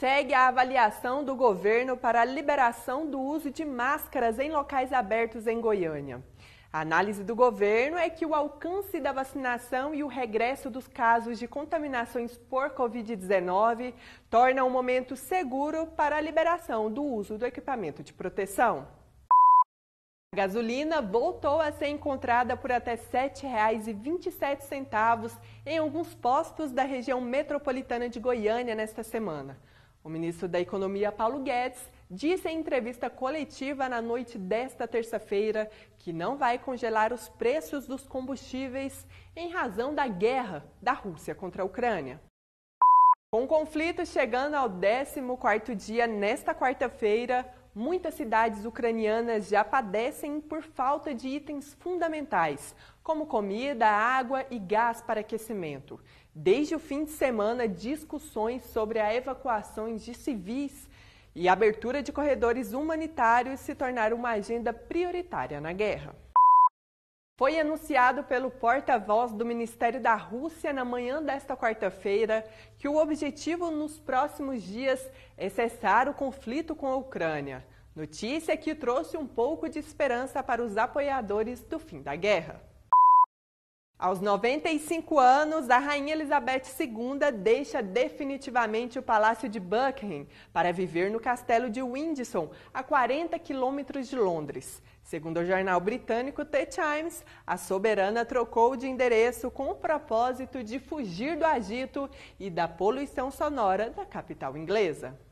segue a avaliação do governo para a liberação do uso de máscaras em locais abertos em Goiânia. A análise do governo é que o alcance da vacinação e o regresso dos casos de contaminações por Covid-19 torna um momento seguro para a liberação do uso do equipamento de proteção. A gasolina voltou a ser encontrada por até R$ 7,27 em alguns postos da região metropolitana de Goiânia nesta semana. O ministro da Economia, Paulo Guedes, disse em entrevista coletiva na noite desta terça-feira que não vai congelar os preços dos combustíveis em razão da guerra da Rússia contra a Ucrânia. Com o conflito chegando ao 14º dia nesta quarta-feira, muitas cidades ucranianas já padecem por falta de itens fundamentais, como comida, água e gás para aquecimento. Desde o fim de semana, discussões sobre a evacuação de civis e abertura de corredores humanitários se tornaram uma agenda prioritária na guerra. Foi anunciado pelo porta-voz do Ministério da Rússia na manhã desta quarta-feira que o objetivo nos próximos dias é cessar o conflito com a Ucrânia. Notícia que trouxe um pouco de esperança para os apoiadores do fim da guerra. Aos 95 anos, a Rainha Elizabeth II deixa definitivamente o Palácio de Buckingham para viver no Castelo de Windsor, a 40 quilômetros de Londres. Segundo o jornal britânico The Times, a soberana trocou de endereço com o propósito de fugir do agito e da poluição sonora da capital inglesa.